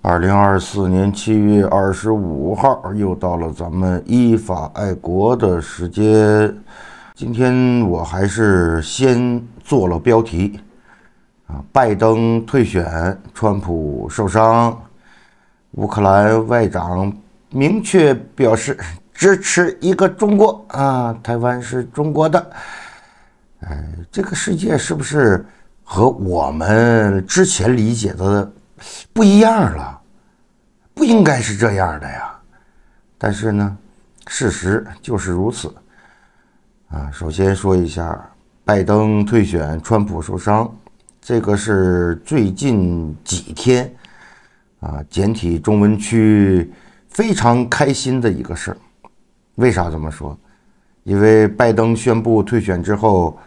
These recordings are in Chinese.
二零二四年七月二十五号，又到了咱们依法爱国的时间。今天我还是先做了标题啊，拜登退选，川普受伤，乌克兰外长明确表示支持一个中国啊，台湾是中国的。哎，这个世界是不是和我们之前理解的？不一样了，不应该是这样的呀。但是呢，事实就是如此。啊，首先说一下，拜登退选，川普受伤，这个是最近几天啊简体中文区非常开心的一个事儿。为啥这么说？因为拜登宣布退选之后，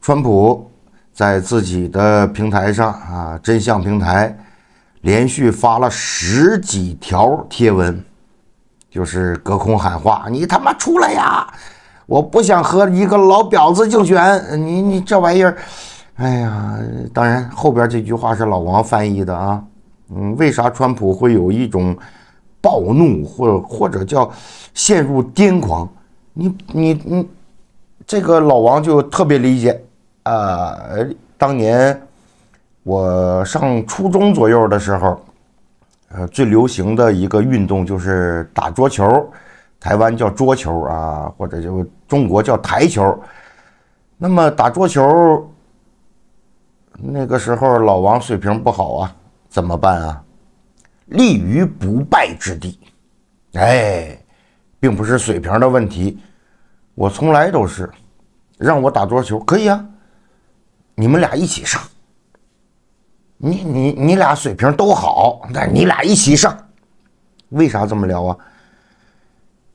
川普在自己的平台上啊，真相平台。连续发了十几条贴文，就是隔空喊话：“你他妈出来呀！我不想和一个老婊子竞选，你你这玩意儿，哎呀！当然，后边这句话是老王翻译的啊。嗯，为啥川普会有一种暴怒，或或者叫陷入癫狂？你你你，这个老王就特别理解啊，当年。”我上初中左右的时候，呃，最流行的一个运动就是打桌球，台湾叫桌球啊，或者就中国叫台球。那么打桌球，那个时候老王水平不好啊，怎么办啊？立于不败之地，哎，并不是水平的问题，我从来都是，让我打桌球可以啊，你们俩一起上。你你你俩水平都好，那你俩一起上，为啥这么聊啊？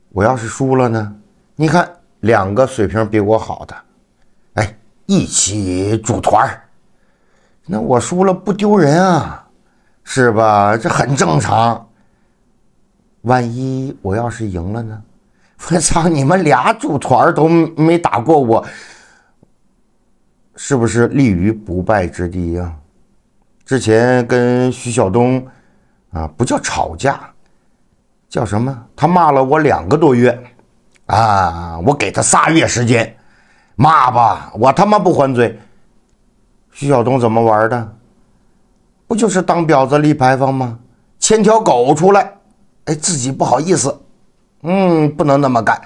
我要是输了呢？你看两个水平比我好的，哎，一起组团儿，那我输了不丢人啊，是吧？这很正常。万一我要是赢了呢？我操，你们俩组团都没打过我，是不是立于不败之地呀？之前跟徐晓东，啊，不叫吵架，叫什么？他骂了我两个多月，啊，我给他仨月时间，骂吧，我他妈不还嘴。徐晓东怎么玩的？不就是当婊子立牌坊吗？牵条狗出来，哎，自己不好意思，嗯，不能那么干。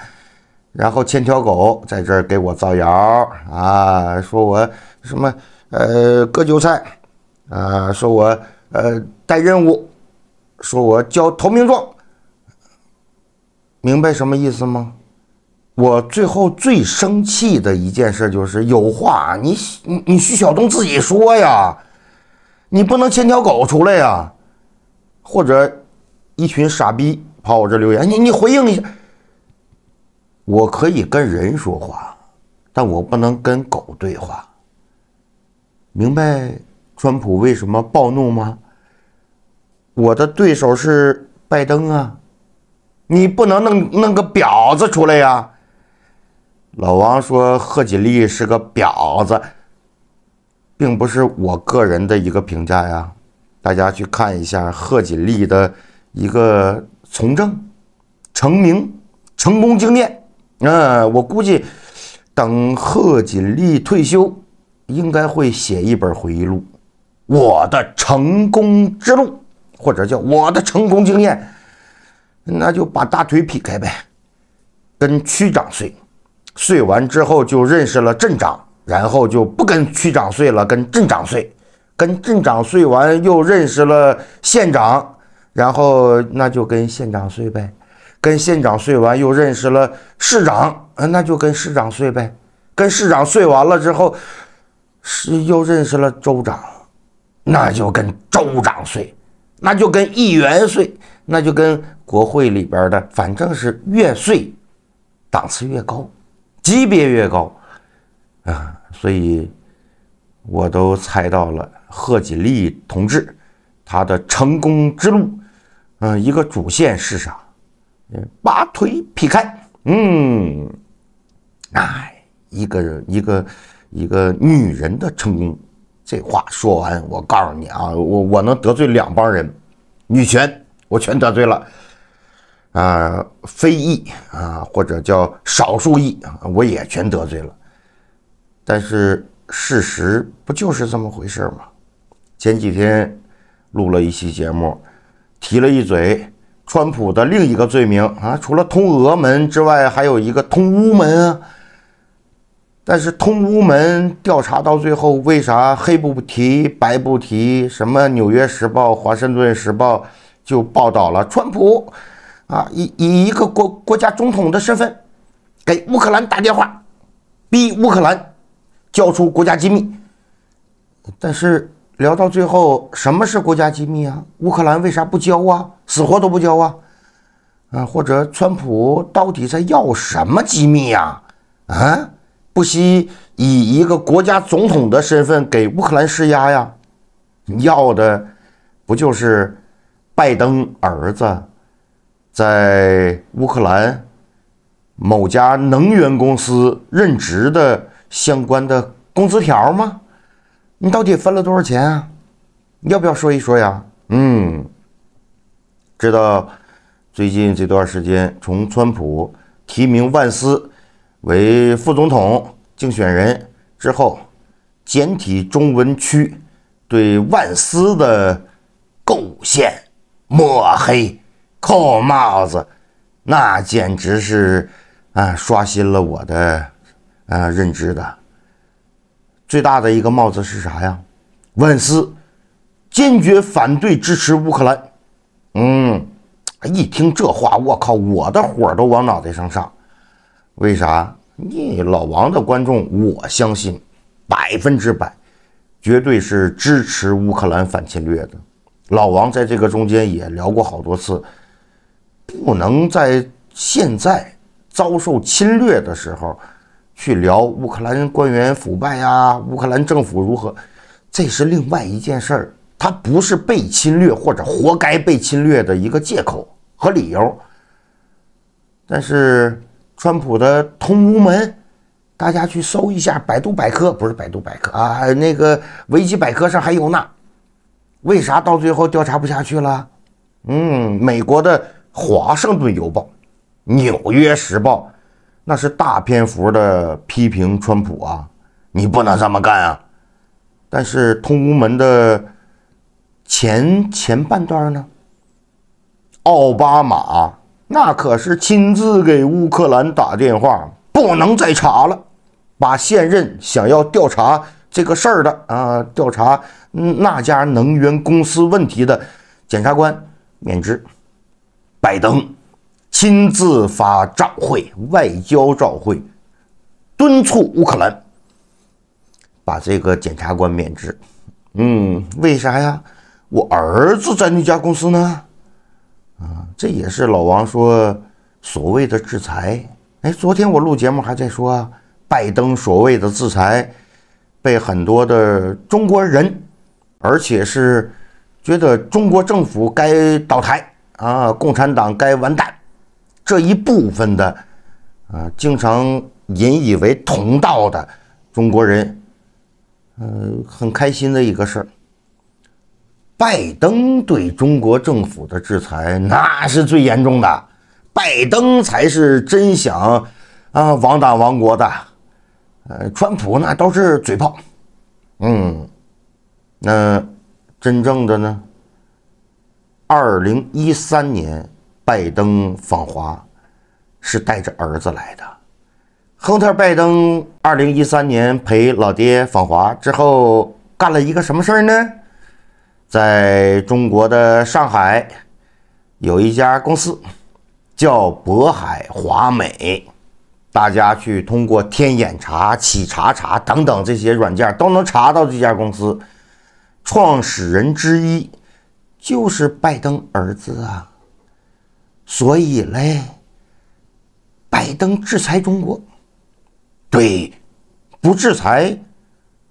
然后牵条狗在这儿给我造谣啊，说我什么呃割韭菜。啊，说我呃带任务，说我交投名状，明白什么意思吗？我最后最生气的一件事就是，有话你你你徐晓东自己说呀，你不能牵条狗出来呀，或者一群傻逼跑我这留言，你你回应一下。我可以跟人说话，但我不能跟狗对话，明白？川普为什么暴怒吗？我的对手是拜登啊，你不能弄弄个婊子出来呀！老王说贺锦丽是个婊子，并不是我个人的一个评价呀。大家去看一下贺锦丽的一个从政、成名、成功经验。嗯，我估计等贺锦丽退休，应该会写一本回忆录。我的成功之路，或者叫我的成功经验，那就把大腿劈开呗，跟区长睡，睡完之后就认识了镇长，然后就不跟区长睡了，跟镇长睡，跟镇长睡完又认识了县长，然后那就跟县长睡呗，跟县长睡完又认识了市长，那就跟市长睡呗，跟市长睡完了之后，是又认识了州长。那就跟州长睡，那就跟议员睡，那就跟国会里边的，反正是越睡，档次越高，级别越高啊！所以我都猜到了贺锦丽同志她的成功之路，嗯，一个主线是啥？嗯，把腿劈开，嗯，哎，一个一个一个女人的成功。这话说完，我告诉你啊，我我能得罪两帮人，女权我全得罪了，啊，非议啊，或者叫少数议啊，我也全得罪了。但是事实不就是这么回事吗？前几天录了一期节目，提了一嘴，川普的另一个罪名啊，除了通俄门之外，还有一个通乌门啊。但是通乌门调查到最后，为啥黑不提白不提？什么《纽约时报》《华盛顿时报》就报道了川普，啊，以以一个国国家总统的身份给乌克兰打电话，逼乌克兰交出国家机密。但是聊到最后，什么是国家机密啊？乌克兰为啥不交啊？死活都不交啊？啊，或者川普到底在要什么机密呀？啊？不惜以一个国家总统的身份给乌克兰施压呀？要的不就是拜登儿子在乌克兰某家能源公司任职的相关的工资条吗？你到底分了多少钱啊？要不要说一说呀？嗯，知道最近这段时间从川普提名万斯。为副总统竞选人之后，简体中文区对万斯的构陷、抹黑、扣帽子，那简直是啊刷新了我的啊认知的。最大的一个帽子是啥呀？万斯坚决反对支持乌克兰。嗯，一听这话，我靠，我的火都往脑袋上上。为啥？你老王的观众，我相信百分之百，绝对是支持乌克兰反侵略的。老王在这个中间也聊过好多次，不能在现在遭受侵略的时候去聊乌克兰官员腐败呀、乌克兰政府如何，这是另外一件事儿，它不是被侵略或者活该被侵略的一个借口和理由。但是。川普的通乌门，大家去搜一下百度百科，不是百度百科啊，那个维基百科上还有呢。为啥到最后调查不下去了？嗯，美国的《华盛顿邮报》、《纽约时报》，那是大篇幅的批评川普啊，你不能这么干啊。但是通乌门的前前半段呢，奥巴马。那可是亲自给乌克兰打电话，不能再查了，把现任想要调查这个事儿的啊，调查那家能源公司问题的检察官免职。拜登亲自发照会，外交照会，敦促乌克兰把这个检察官免职。嗯，为啥呀？我儿子在那家公司呢。啊，这也是老王说所谓的制裁。哎，昨天我录节目还在说，拜登所谓的制裁，被很多的中国人，而且是觉得中国政府该倒台啊，共产党该完蛋，这一部分的啊，经常引以为同道的中国人，呃，很开心的一个事儿。拜登对中国政府的制裁那是最严重的，拜登才是真想啊，亡党亡国的，呃，川普那都是嘴炮，嗯，那真正的呢？二零一三年，拜登访华是带着儿子来的，亨特·拜登二零一三年陪老爹访华之后干了一个什么事儿呢？在中国的上海，有一家公司叫渤海华美，大家去通过天眼查、企查查等等这些软件都能查到这家公司创始人之一就是拜登儿子啊。所以嘞，拜登制裁中国，对，不制裁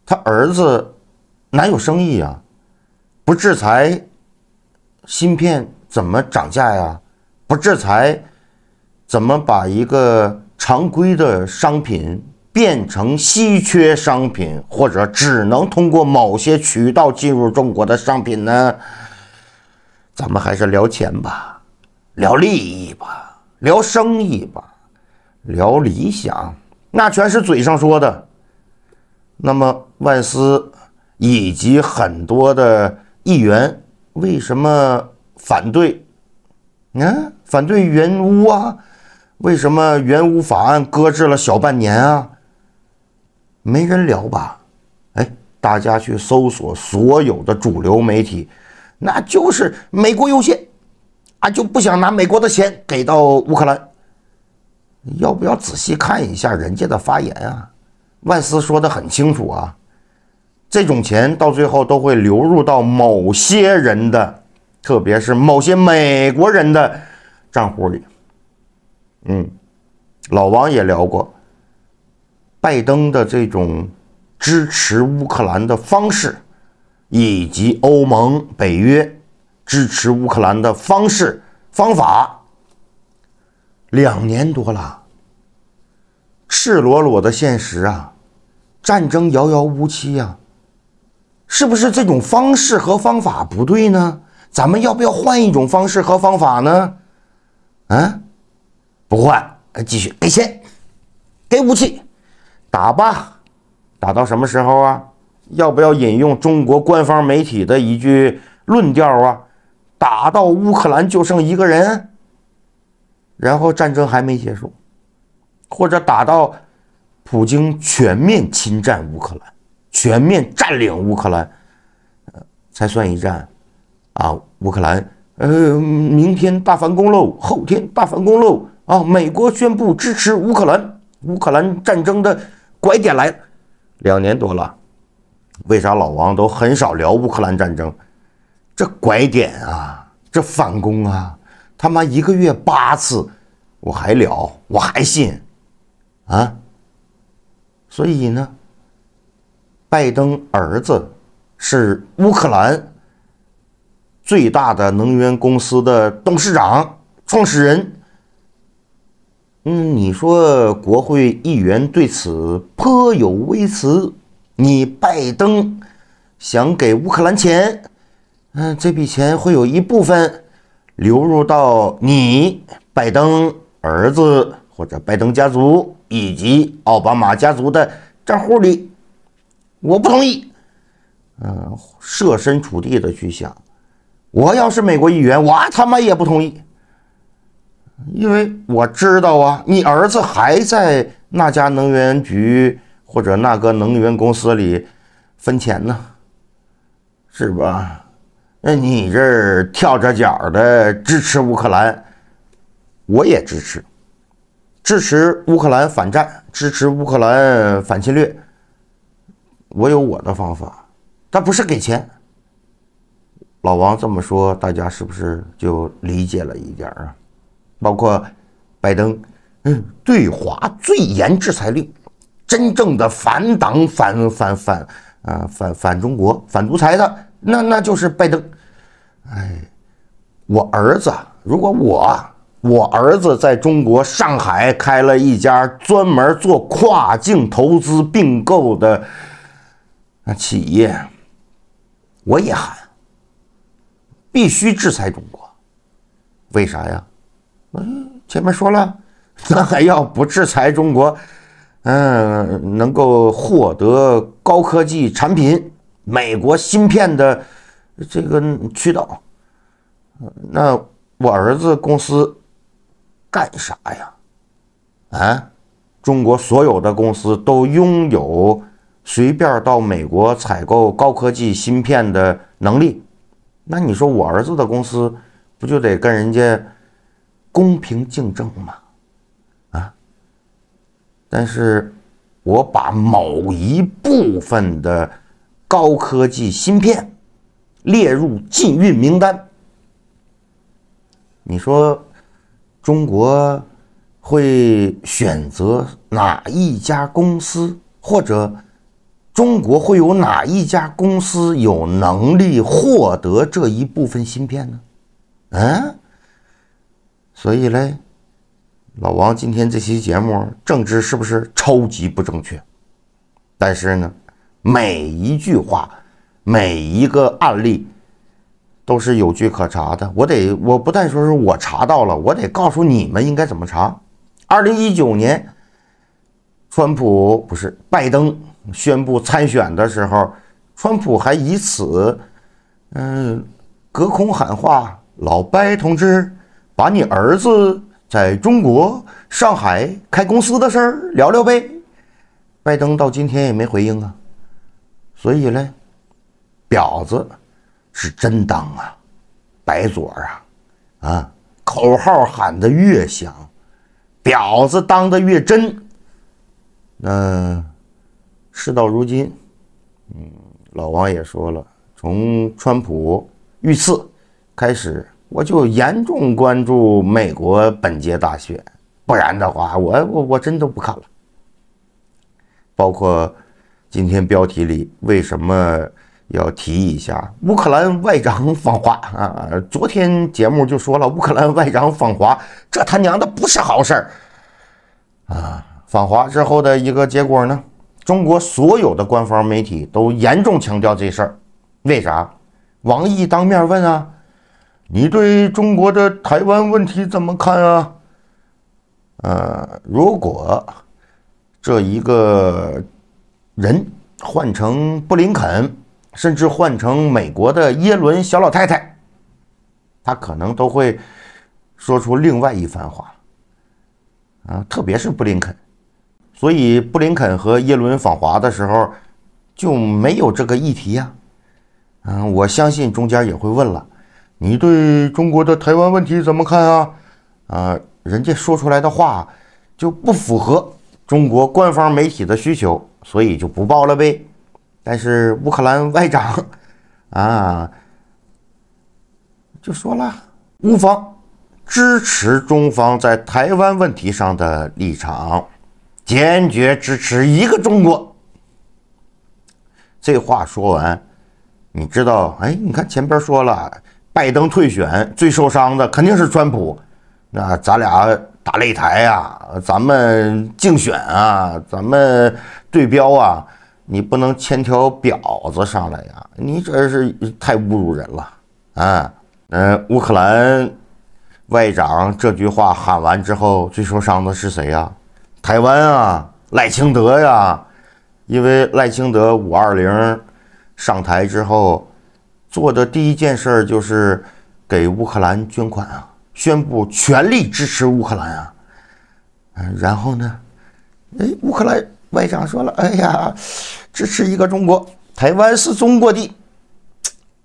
他儿子哪有生意啊？不制裁，芯片怎么涨价呀？不制裁，怎么把一个常规的商品变成稀缺商品，或者只能通过某些渠道进入中国的商品呢？咱们还是聊钱吧，聊利益吧，聊生意吧，聊理想，那全是嘴上说的。那么万斯以及很多的。议员为什么反对？嗯，反对援乌啊？为什么援乌法案搁置了小半年啊？没人聊吧？哎，大家去搜索所有的主流媒体，那就是美国优先啊，就不想拿美国的钱给到乌克兰。要不要仔细看一下人家的发言啊？万斯说的很清楚啊。这种钱到最后都会流入到某些人的，特别是某些美国人的账户里。嗯，老王也聊过拜登的这种支持乌克兰的方式，以及欧盟、北约支持乌克兰的方式方法。两年多了，赤裸裸的现实啊！战争遥遥无期呀！是不是这种方式和方法不对呢？咱们要不要换一种方式和方法呢？啊，不换，继续给钱，给武器，打吧，打到什么时候啊？要不要引用中国官方媒体的一句论调啊？打到乌克兰就剩一个人，然后战争还没结束，或者打到普京全面侵占乌克兰？全面占领乌克兰，呃，才算一战，啊，乌克兰，呃，明天大反攻喽，后天大反攻喽，啊，美国宣布支持乌克兰，乌克兰战争的拐点来两年多了，为啥老王都很少聊乌克兰战争？这拐点啊，这反攻啊，他妈一个月八次，我还聊，我还信，啊，所以呢？拜登儿子是乌克兰最大的能源公司的董事长、创始人。嗯，你说国会议员对此颇有微词。你拜登想给乌克兰钱，嗯，这笔钱会有一部分流入到你拜登儿子或者拜登家族以及奥巴马家族的账户里。我不同意，嗯，设身处地的去想，我要是美国议员，我他妈也不同意，因为我知道啊，你儿子还在那家能源局或者那个能源公司里分钱呢，是吧？那你这跳着脚的支持乌克兰，我也支持，支持乌克兰反战，支持乌克兰反侵略。我有我的方法，但不是给钱。老王这么说，大家是不是就理解了一点啊？包括拜登，嗯，对华最严制裁令，真正的反党、反反反啊、反反中国、反独裁的，那那就是拜登。哎，我儿子，如果我我儿子在中国上海开了一家专门做跨境投资并购的。那企业，我也喊，必须制裁中国。为啥呀？嗯，前面说了，咱还要不制裁中国，嗯，能够获得高科技产品、美国芯片的这个渠道。那我儿子公司干啥呀？啊，中国所有的公司都拥有。随便到美国采购高科技芯片的能力，那你说我儿子的公司不就得跟人家公平竞争吗？啊！但是我把某一部分的高科技芯片列入禁运名单，你说中国会选择哪一家公司或者？中国会有哪一家公司有能力获得这一部分芯片呢？嗯，所以嘞，老王，今天这期节目政治是不是超级不正确？但是呢，每一句话，每一个案例，都是有据可查的。我得，我不但说是我查到了，我得告诉你们应该怎么查。二零一九年，川普不是拜登。宣布参选的时候，川普还以此，嗯，隔空喊话老白同志，把你儿子在中国上海开公司的事儿聊聊呗。拜登到今天也没回应啊。所以呢，婊子是真当啊，白左啊，啊，口号喊得越响，婊子当得越真。那。事到如今，嗯，老王也说了，从川普遇刺开始，我就严重关注美国本届大选，不然的话，我我我真都不看了。包括今天标题里为什么要提一下乌克兰外长访华啊？昨天节目就说了，乌克兰外长访华，这他娘的不是好事儿啊！访华之后的一个结果呢？中国所有的官方媒体都严重强调这事儿，为啥？王毅当面问啊，你对中国的台湾问题怎么看啊？呃，如果这一个人换成布林肯，甚至换成美国的耶伦小老太太，他可能都会说出另外一番话。啊，特别是布林肯。所以布林肯和耶伦访华的时候就没有这个议题呀，嗯，我相信中间也会问了，你对中国的台湾问题怎么看啊？啊，人家说出来的话就不符合中国官方媒体的需求，所以就不报了呗。但是乌克兰外长 啊就说了，乌方支持中方在台湾问题上的立场。坚决支持一个中国。这话说完，你知道？哎，你看前边说了，拜登退选，最受伤的肯定是川普。那咱俩打擂台呀，咱们竞选啊，咱们对标啊，你不能签条婊子上来呀！你这是太侮辱人了啊！嗯，乌克兰外长这句话喊完之后，最受伤的是谁呀？台湾啊，赖清德呀，因为赖清德五二零上台之后做的第一件事儿就是给乌克兰捐款啊，宣布全力支持乌克兰啊，嗯，然后呢，哎，乌克兰外长说了，哎呀，支持一个中国，台湾是中国的，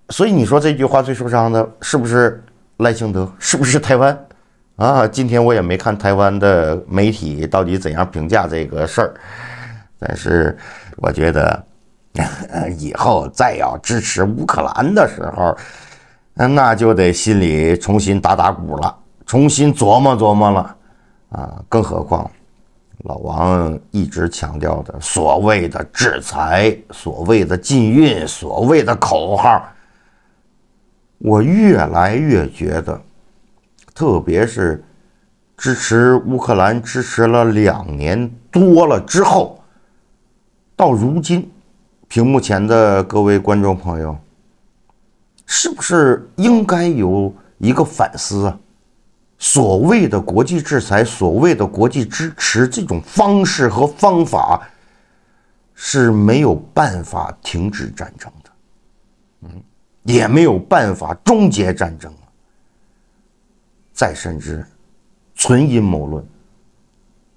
所以你说这句话最受伤的是不是赖清德？是不是台湾？啊，今天我也没看台湾的媒体到底怎样评价这个事儿，但是我觉得 以后再要支持乌克兰的时候，那就得心里重新打打鼓了，重新琢磨琢磨了。啊，更何况老王一直强调的所谓的制裁、所谓的禁运、所谓的口号，我越来越觉得。特别是支持乌克兰支持了两年多了之后，到如今，屏幕前的各位观众朋友，是不是应该有一个反思啊？所谓的国际制裁，所谓的国际支持，这种方式和方法是没有办法停止战争的，嗯，也没有办法终结战争。再甚至，纯阴谋论，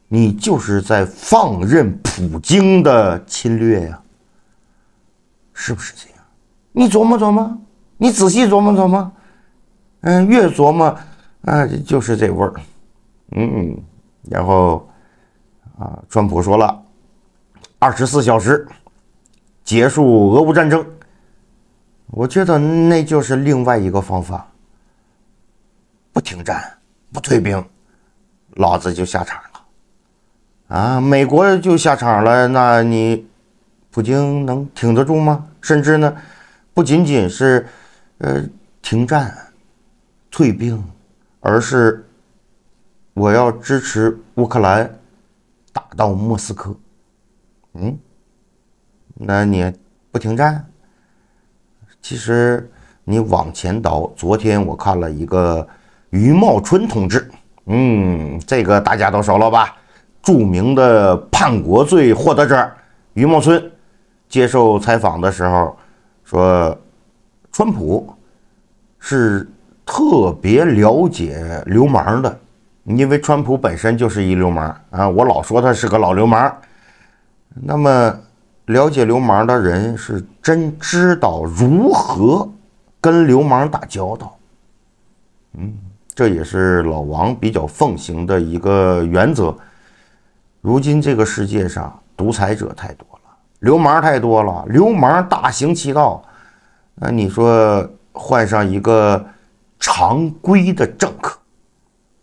你就是在放任普京的侵略呀，是不是这样？你琢磨琢磨，你仔细琢磨琢磨，嗯，越琢磨，啊，就是这味儿，嗯，然后，啊，川普说了，二十四小时结束俄乌战争，我觉得那就是另外一个方法。不停战，不退兵，老子就下场了，啊，美国就下场了，那你，普京能挺得住吗？甚至呢，不仅仅是，呃，停战，退兵，而是，我要支持乌克兰打到莫斯科，嗯，那你不停战，其实你往前倒。昨天我看了一个。于茂春同志，嗯，这个大家都熟了吧？著名的叛国罪获得者于茂春接受采访的时候说：“川普是特别了解流氓的，因为川普本身就是一流氓啊！我老说他是个老流氓。那么，了解流氓的人是真知道如何跟流氓打交道。”嗯。这也是老王比较奉行的一个原则。如今这个世界上，独裁者太多了，流氓太多了，流氓大行其道。那你说，换上一个常规的政客，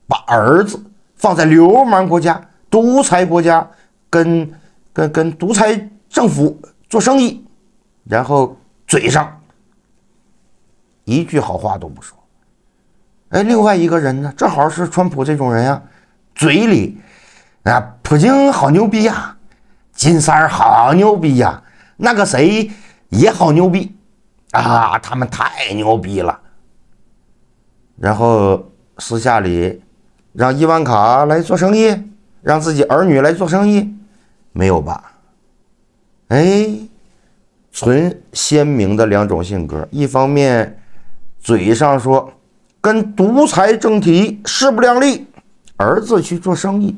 把儿子放在流氓国家、独裁国家，跟跟跟独裁政府做生意，然后嘴上一句好话都不说。哎，另外一个人呢，正好是川普这种人呀，嘴里，啊，普京好牛逼呀，金三儿好牛逼呀，那个谁也好牛逼，啊，他们太牛逼了。然后私下里让伊万卡来做生意，让自己儿女来做生意，没有吧？哎，纯鲜明的两种性格，一方面嘴上说。跟独裁政体势不两立，儿子去做生意。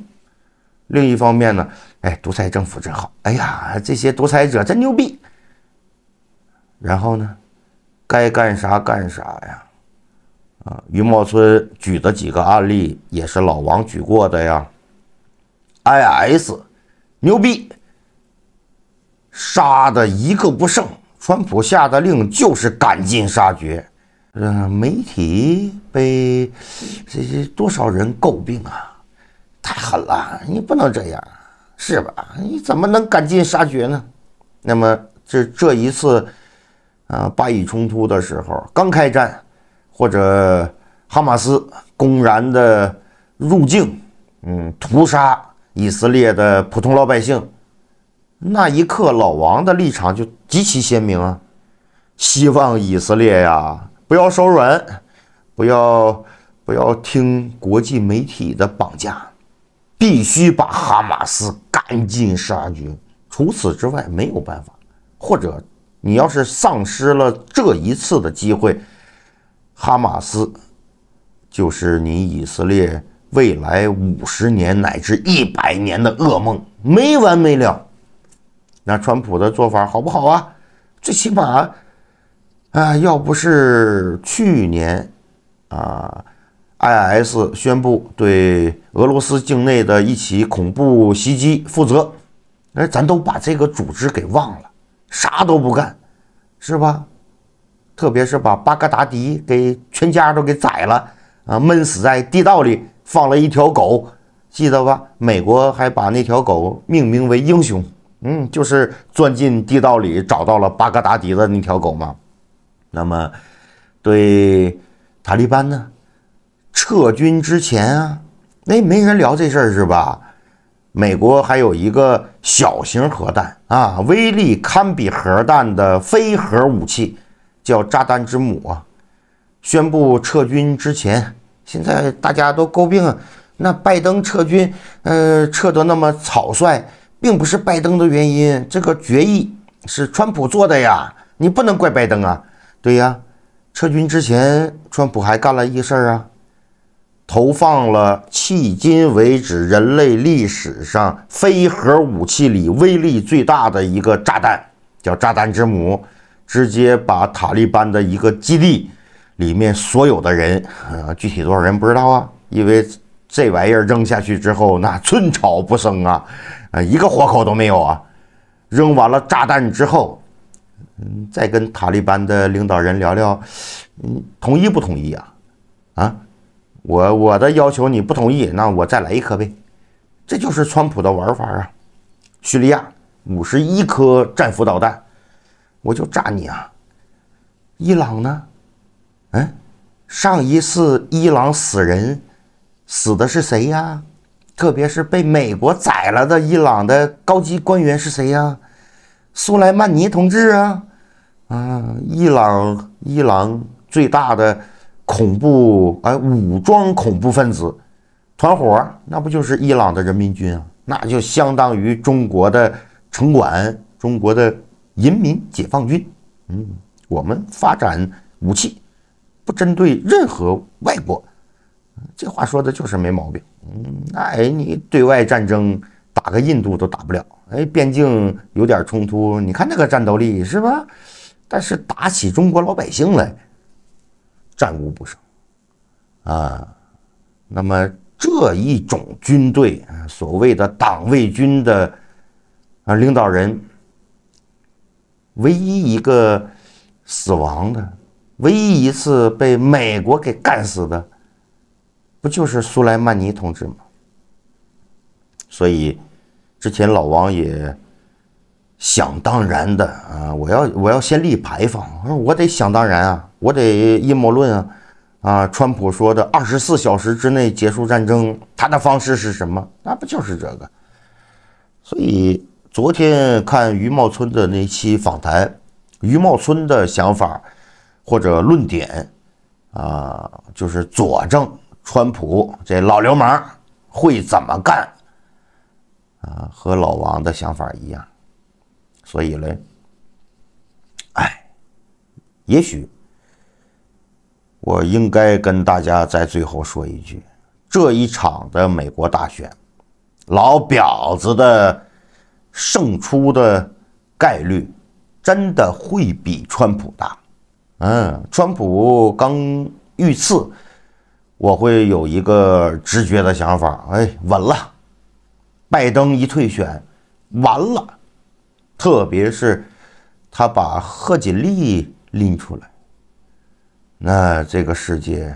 另一方面呢，哎，独裁政府真好，哎呀，这些独裁者真牛逼。然后呢，该干啥干啥呀。啊，于茂春举的几个案例也是老王举过的呀。I S，牛逼，杀的一个不剩。川普下的令就是赶尽杀绝。嗯，媒体被这这多少人诟病啊！太狠了，你不能这样，是吧？你怎么能赶尽杀绝呢？那么这这一次啊，巴以冲突的时候，刚开战，或者哈马斯公然的入境，嗯，屠杀以色列的普通老百姓，那一刻，老王的立场就极其鲜明啊！希望以色列呀。不要手软，不要不要听国际媒体的绑架，必须把哈马斯赶尽杀绝。除此之外，没有办法。或者你要是丧失了这一次的机会，哈马斯就是你以色列未来五十年乃至一百年的噩梦，没完没了。那川普的做法好不好啊？最起码。啊，要不是去年啊，I S 宣布对俄罗斯境内的一起恐怖袭击负责，哎，咱都把这个组织给忘了，啥都不干，是吧？特别是把巴格达迪给全家都给宰了啊，闷死在地道里，放了一条狗，记得吧？美国还把那条狗命名为英雄，嗯，就是钻进地道里找到了巴格达迪的那条狗嘛。那么，对塔利班呢？撤军之前啊，那没人聊这事儿是吧？美国还有一个小型核弹啊，威力堪比核弹的非核武器，叫“炸弹之母”。啊。宣布撤军之前，现在大家都诟病那拜登撤军，呃，撤得那么草率，并不是拜登的原因，这个决议是川普做的呀，你不能怪拜登啊。对呀，撤军之前，川普还干了一个事儿啊，投放了迄今为止人类历史上非核武器里威力最大的一个炸弹，叫炸弹之母，直接把塔利班的一个基地里面所有的人，呃，具体多少人不知道啊，因为这玩意儿扔下去之后，那寸草不生啊，啊，一个活口都没有啊，扔完了炸弹之后。嗯，再跟塔利班的领导人聊聊，嗯，同意不同意啊？啊，我我的要求你不同意，那我再来一颗呗。这就是川普的玩法啊。叙利亚五十一颗战斧导弹，我就炸你啊！伊朗呢？嗯，上一次伊朗死人死的是谁呀？特别是被美国宰了的伊朗的高级官员是谁呀？苏莱曼尼同志啊，啊，伊朗伊朗最大的恐怖哎，武装恐怖分子团伙，那不就是伊朗的人民军啊？那就相当于中国的城管，中国的人民解放军。嗯，我们发展武器不针对任何外国，这话说的就是没毛病。嗯，那哎，你对外战争。打个印度都打不了，哎，边境有点冲突，你看那个战斗力是吧？但是打起中国老百姓来，战无不胜啊！那么这一种军队，所谓的党卫军的啊领导人，唯一一个死亡的，唯一一次被美国给干死的，不就是苏莱曼尼同志吗？所以。之前老王也想当然的啊，我要我要先立牌坊，我说我得想当然啊，我得阴谋论啊，啊，川普说的二十四小时之内结束战争，他的方式是什么？那不就是这个？所以昨天看余茂春的那期访谈，余茂春的想法或者论点啊，就是佐证川普这老流氓会怎么干。啊，和老王的想法一样，所以嘞，哎，也许我应该跟大家在最后说一句：这一场的美国大选，老婊子的胜出的概率真的会比川普大。嗯，川普刚遇刺，我会有一个直觉的想法，哎，稳了。拜登一退选，完了，特别是他把贺锦丽拎出来，那这个世界，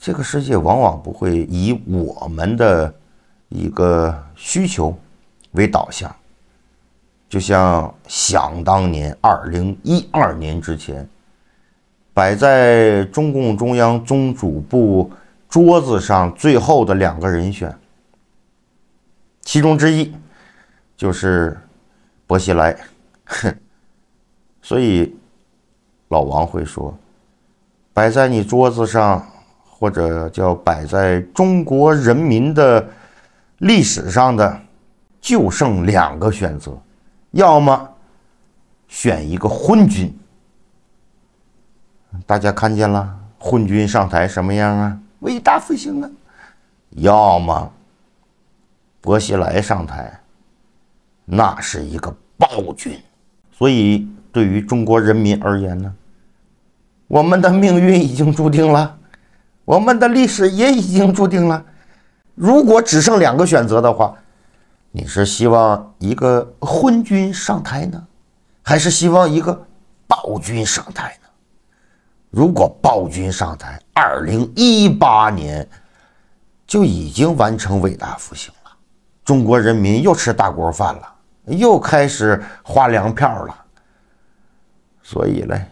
这个世界往往不会以我们的一个需求为导向，就像想当年二零一二年之前，摆在中共中央中组部桌子上最后的两个人选。其中之一就是薄熙来，哼。所以老王会说，摆在你桌子上，或者叫摆在中国人民的历史上的，就剩两个选择，要么选一个昏君，大家看见了，昏君上台什么样啊？伟大复兴啊，要么。薄熙来上台，那是一个暴君，所以对于中国人民而言呢，我们的命运已经注定了，我们的历史也已经注定了。如果只剩两个选择的话，你是希望一个昏君上台呢，还是希望一个暴君上台呢？如果暴君上台，二零一八年就已经完成伟大复兴。中国人民又吃大锅饭了，又开始花粮票了，所以嘞。